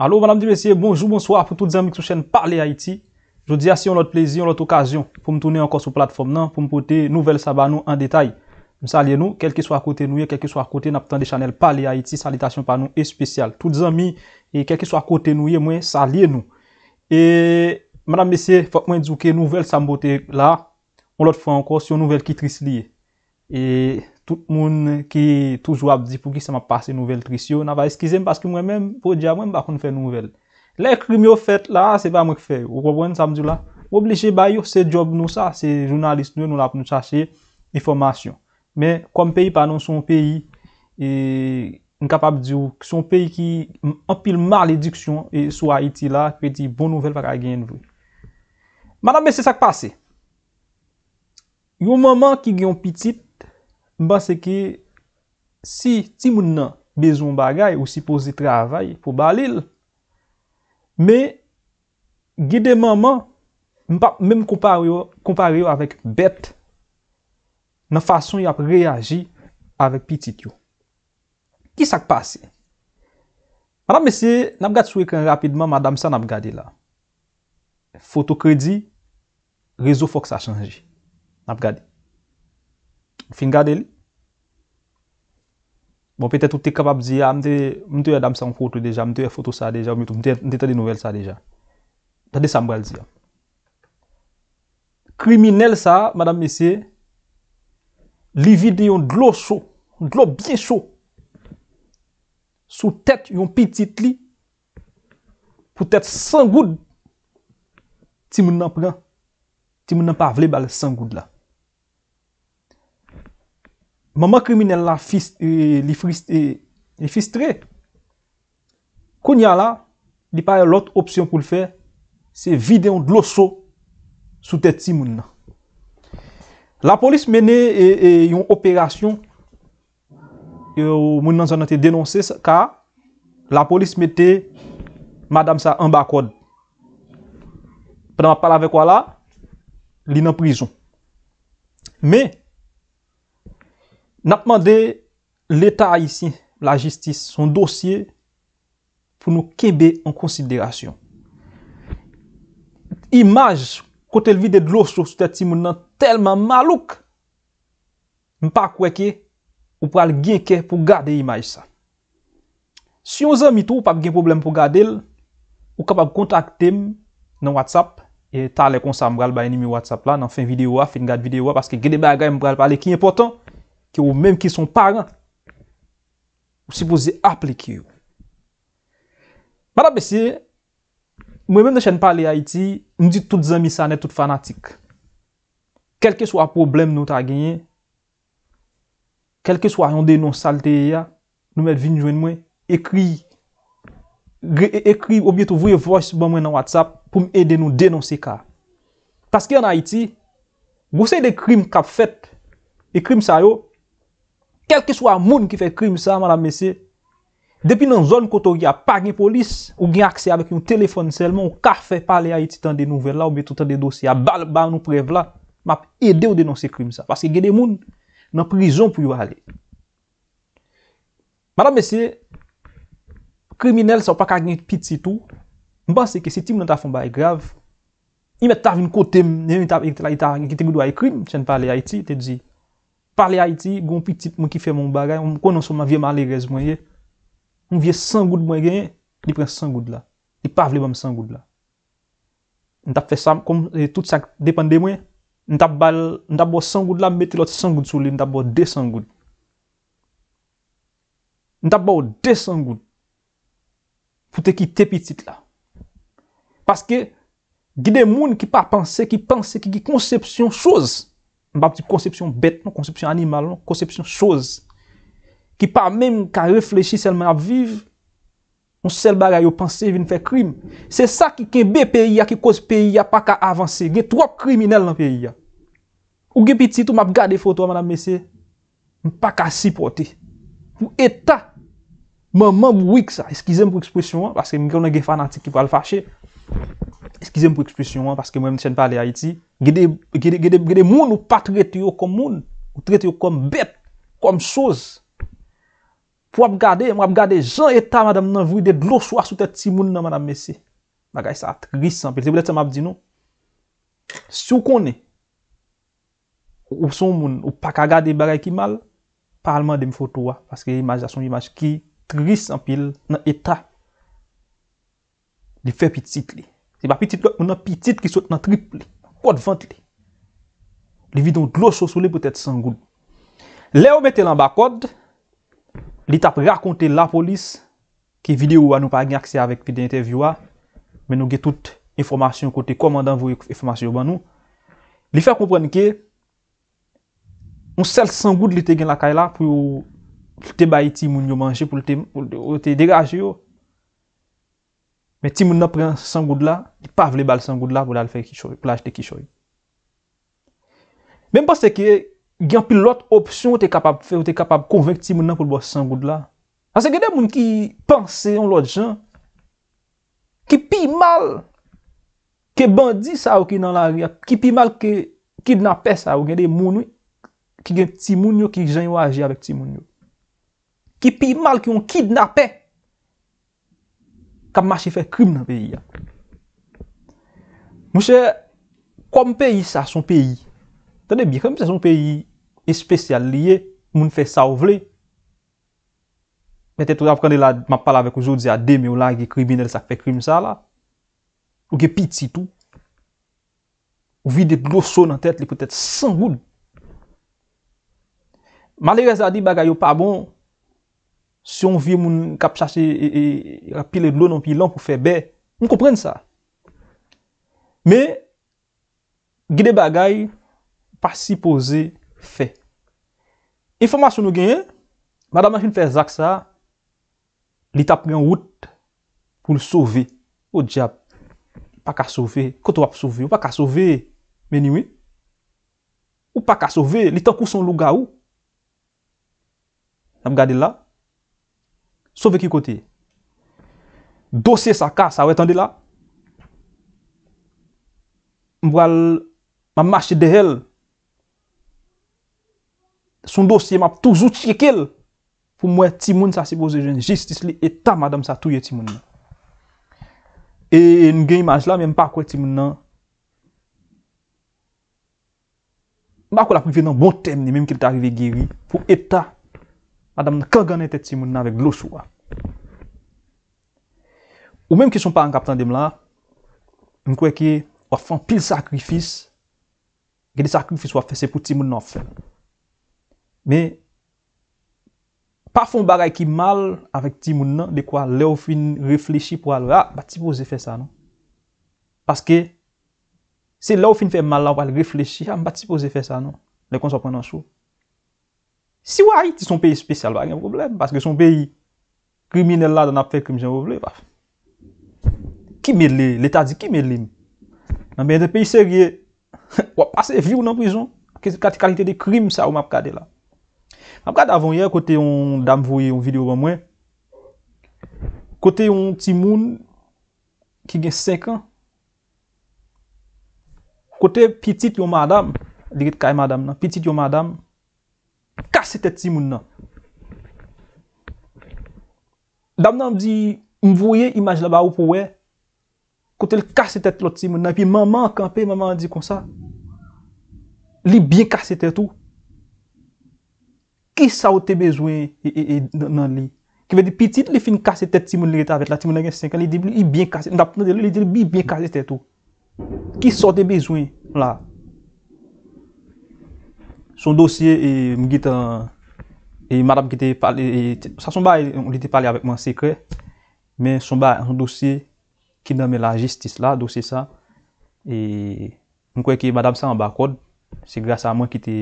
Allô, madame, Monsieur, bonjour, bonsoir pour toutes les amis de la chaîne Parler Haïti. Je vous dis à si on l'autre plaisir, on l'autre occasion pour me tourner encore sur la plateforme non, pour me porter nouvelles sabano en détail. Nous saluons nous, quel que soit à côté nous, quel que soit à côté, nous avons des channels Parler Haïti, salutations par nous et spécial Toutes les amis, et quel que soit à côté nous, moi, saluer nous. Et, madame, Monsieur, faut que dise que nouvelle sambote là, on l'autre fois encore sur une nouvelle qui triste Et tout moun ki toujwa ap di pou ki sa map pase nouvel trisyon, na va eskizem paske mwen men, pou diya mwen bakoun fè nouvel. Lèk l'oumyo fèt la, se pa mwen fè, ou wabwen samdou la, oubleche bayou, se job nou sa, se jounalist nou, nou la pou nou chache informasyon. Men, konm peyi panon, son peyi, e, nkapap diyo, son peyi ki, anpil malediksyon, e, sou Haiti la, peyi di, bon nouvel, baka gen yon vwe. Manan, men, se sa kpase. Yon mounman ki gyon pitit, Mba se ke si ti moun nan bezoun bagay ou si pose travay pou balil, me gede maman, mba mèm komparyo avèk bet, nan fason yap reyaji avèk pitit yo. Ki sak pase? Madame se, nabgade sou ekran rapidman, madame sa nabgade la. Foto kredi, rezo fok sa chanji. Nabgade. Fingade li. Bon, petè toutè kapab zi ya, mwen te yè dam san foto deja, mwen te yè foto sa deja, mwen te te di nouvel sa deja. Ta de sambrel zi ya. Kriminel sa, madame messie, li vide yon dlo so, dlo bie so, sou tèt yon pitit li, pou tèt sangoud, ti mwen nan pre, ti mwen nan pa vle bal sangoud la. Maman kriminella li fristre. Kounya la, li pa yon lot opsyon pou l fè, se vide yon glosso sou tèd si moun nan. La polis mène yon operasyon yon moun nan zanante denonsè, ka la polis mète madame sa ambakon. Pè nan pa la vekwa la, li nan prizon. Mè, na pman de l'Etat a yisi, la jistis, son dosye, pou nou kebe en konsiderasyon. Imaj, kote l vide d'loso, sute timoun nan telman malouk, mpa kweke, ou pral genke pou gade imaj sa. Si yon zan mi tou, pap gen problem pou gade el, ou kapap kontakte m nan WhatsApp, e tale konsa m bral baye nimi WhatsApp la, nan fin video wa, fin gade video wa, paske gede bagay m bral pale ki importan, Ou menm ki son paran Ou sipoze aplik yo Bada besye Mwen menm nan chen pale Haiti Mwen di tout zami sanet tout fanatik Kelke swa problem nou ta genye Kelke swa yon denons salte ya Nou men vin jwen mwen Ekri Ekri obye tou vwe voj Pou m e de nou denons se ka Paske an Haiti Mwen se yon ekrim kap fet Ekrim sa yo Kelke sou a moun ki fè krim sa, madame Messie, depi nan zon koto gya pa gen polis, ou gen akse avèk yon telefon selman, ou kar fè pale Haiti tan de nouvel la, ou betou tan de dosye a bal ban ou prev la, map ede ou denonsi krim sa. Paske gen de moun nan prizon pou yon ale. Madame Messie, kriminel sa ou pa ka gen pit si tou, mban se ke si tim nan ta fon ba e grav, ime ta vyn kote mnen, yon ta yon ki te goudwa e krim, chen pale Haiti, te di... Parle Haiti, goun pitit moun ki fè moun bagay, moun konon sou ma vie malirez moun ye. Moun vie 100 goud moun genye, li pren 100 goud la. Li pavle moun 100 goud la. Ndap fè sa, koum tout sa depande moun. Ndap bal, ndap bal 100 goud la, mette lot 100 goud sou li, ndap bal 200 goud. Ndap bal 200 goud. Poutè ki tepitit la. Paske, gide moun ki pa panse, ki panse, ki ki konsepsyon chouz. Mbap ti konsepsyon bet non, konsepsyon animal non, konsepsyon chouz. Ki pa mèm kan reflechy sel mèm ap viv, moun sel baray yo pense vin fè krim. Se sa ki ken be peyi ya, ki kouz peyi ya, pa ka avanse. Gen trok kriminel nan peyi ya. Ou gen pitit ou mbap gade foto a mèm mèm mèse, mbap ka sipote. Ou eta, mèm mèm wik sa. Eskizèm pou ekspresyon an, baske mgen nou gen fanatik ki pal fache. Eskize m pou eksplisyon an, paske m wè m chen pale Haiti, gede moun ou pa treti yo kom moun, ou treti yo kom bet, kom souz. Pwa m gade, m wap gade, jan eta madame nan vri de bloswa sou tete ti moun nan madame mesi. Magay sa a tri sampil. Se m wè tse m ap di nou, sou konen, ou son moun, ou pa kagade bagay ki mal, parlaman de m fotowa, paske imaj a son imaj ki tri sampil nan eta di fe pitit li. Se ba pitit lo, ou nan pitit ki sot nan tripli, kod vant li. Li vidon dlo soso li pwetet sangoun. Le ou mette lan ba kod, li tap rakonte la polis, ki videyo anou pa gen aksye avèk pi den intervywa, men nou gen tout informasyon kote komandan vwe informasyon yo ban nou, li fè komprene ke, ou sel sangoun li te gen lakay la, pou te bayi ti moun yo manje, pou te degaje yo, Men ti moun nan pren sangoud la, ki pa vle bal sangoud la pou lal fè kishoy, pou lal fè kishoy. Men mwen seke, gen pi lot opsyon ou te kapab fè, ou te kapab konvenk ti moun nan pou lal sangoud la. Ase gen de moun ki panse yon lot jen, ki pi mal, ki bandi sa ou ki nan la riyat, ki pi mal ki kidnapè sa ou, gen de moun ki gen ti moun yo, ki jen yo aji avè ti moun yo. Ki pi mal ki yon kidnapè, sa mache fè krim nan peyi ya. Mwen se, kom peyi sa son peyi? Tande mi, kom se son peyi espesyal liye, moun fè sa ou vle? Mwen te tou ap kande la, ma pala avek ou joudze ya, deme ou la, ge kribinel sa fè krim sa la. Ou ge piti tou. Ou vide dlo son nan tet, li pwetet san woun. Malere sa di bagay yo pa bon, ou, Si yon vi moun kap chache e rapile e, e, loun an pi lan pou fe be, moun kompren sa. Me, gide bagay pa si pose fe. Informasyon nou genye, madame Achille Fezak sa, li tap gen wout pou l souve. Ou diap, pa ka souve, koto wap souve, ou pa ka souve meniwe. Ou pa ka souve, li tankou son louga ou. Nam gade la. Souve ki kote? Dosye sa ka, sa ou etande la? Mbwal, ma machi de hel, son dosye, ma touzout chike kel, pou mwen timoun sa seboze jen, jistis li etan madame sa touye timoun. E, nou gen imaj la, mwen pa kwe timoun nan, mba kwe la pou venan mwen temne, mwen kwen te arrive geri, pou etan, a dam nan kagane te timoun nan vek glosou a. Ou menm ki sou pa an kapten dem la, m kwe ki wafan pil sakrifis, ge de sakrifis wafese pou timoun nan fè. Me, pa fon bagay ki mal avèk timoun nan, dekwa le ou fin reflechi pou alwe, a, ah, batipo zè fè sa, non? Paske, se le ou fin fè mal la wale reflechi, a, ah, batipo zè fè sa, non? Lè kon sa pon nan chou. Si w a iti son peyi spesyal w a gen problem, baske son peyi kriminel la dan ap fè krim jen w vle, waf, ki medle, l'etat di ki medle mi. Nan ben de peyi serye, w ap ase vi ou nan prizon, kati kalite de krim sa ou map kade la. Map kade avon ye, kote yon dam vouye yon video w an mwen, kote yon timoun, ki gen 5 an, kote pitit yon madame, dirit kaj madame nan, pitit yon madame, Kase tete ti moun nan. Dam nan m di, m voye imaj la ba ou pou we. Kote l kase tete lot ti moun nan. Pi maman an kampe, maman an di kon sa. Li bin kase tete tou. Ki sa ou te bezwen e, e, e, nan li. Ki ve di pitit li fin kase tete ti moun li geta vet la. Ti moun nan gen 5 an. Li di bi bin kase tete tou. Ki sa ou te bezwen nan la. Son dosye, m git an... E madame ki te pale... Sa son ba, on li te pale avèk man sekre. Men son ba, an son dosye... Ki dame la jistis la, dosye sa. E... M kwe ki madame sa an bakod. Se grasa an man ki te...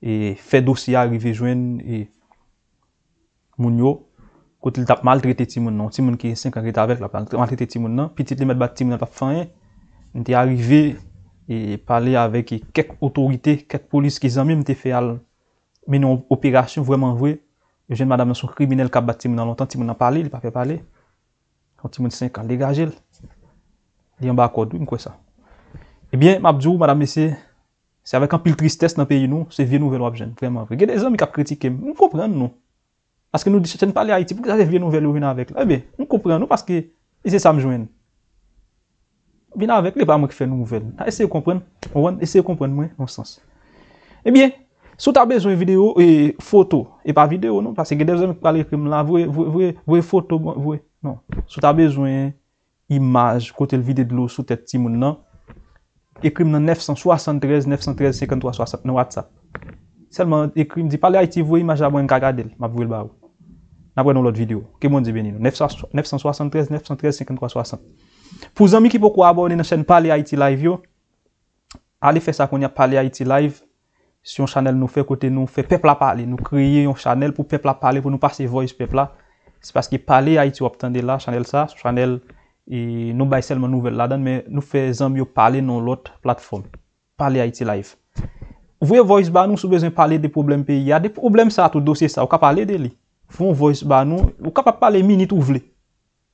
E fe dosye arive jwen... Moun yo. Kote li tap mal trete ti moun nan. Ti moun ki 5 an rete avèk la. Mal trete ti moun nan. Pi ti te met bat ti moun an pap fanyen. Ni te arrive... E pale avèk e kek otorite, kek polis ki zanmèm te fe al mènyon operasyon vwèman vwè. E jen madame sou kriminel kap batim nan lontan, ti moun nan pale, li pape pale. Kan ti moun disen kan legaje l. Li yon ba akodou, mkwè sa. Ebyen, mabdjou, madame se, se avèk an pil tristest nan peyi nou, se vye nou vèl wap jen, vwèman vwè. Gè de zanmè kap kritike, mwen komprende nou. Aske nou disen pale Haiti, pou kase vye nou vèl wap jen avèk. Ebyen, mwen komprende nou, paske, e se sa mjwen nou. Bina avek, le pa mwen ki fè nou mwen. A ese yon kompren. On wèn, ese yon kompren mwen, non sens. E bie, sou ta bezwen video e foto. E pa video, non? Fase gede vzenm pou pale ekrim la. Vwe, vwe, vwe, vwe foto, vwe. Non. Sou ta bezwen imaj kote l vide dlo sou tèt timoun nan. Ekrim nan 973, 973, 53, 60, nan WhatsApp. Selman ekrim di pale ITV imaj la mwen kagadel, mabwil ba ou. Napwen nou lot video. Ke mwen di benin nou? 973, 973, 53, 60. Pou zami ki pokou abone nan chen pale IT live yo, ale fe sa kon ya pale IT live, si yon chanel nou fe kote nou fe pepla pale, nou kriye yon chanel pou pepla pale, pou nou pase voice pepla, se paske pale IT wap tande la chanel sa, chanel e, nou bay selman nouvel la dan, men nou fe zami yo pale nan lot platform, pale IT live. Vwe voice ba nou sou bezwen pale de problem pe, ya de problem sa tout dosye sa, wak pale dele, vwe voice ba nou, wak pale minute ou vle,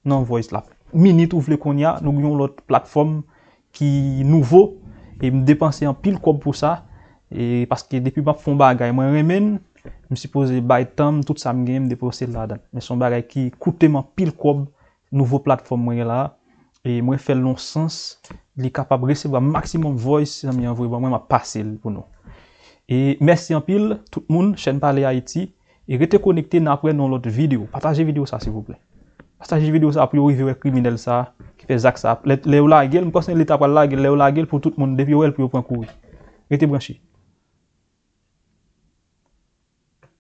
nan voice la pe. Minit ou vle kon ya, nou gwen yon lot platform ki nouvo E m depanse an pil kob pou sa E paske depi map fon bagay, mwen remen M si pose bay tam, tout sa m gen, m depose la dan M son bagay ki koute man pil kob nouvo platform mwen la E mwen fè lonsans, li kapab resebwa maksimum voice Mwen m apase l pou nou E mersi an pil, tout moun, chen pale Haiti E rete konekte nan akwen nou lot video Pataje video sa se pou ple Asta jit video sa pou yo revire kriminele sa, ki fe zak sa. Le ou la gel, mkonsen li tapal la gel, le ou la gel pou tout moun depi ou el pou yo pwen kouy. Reti branchi.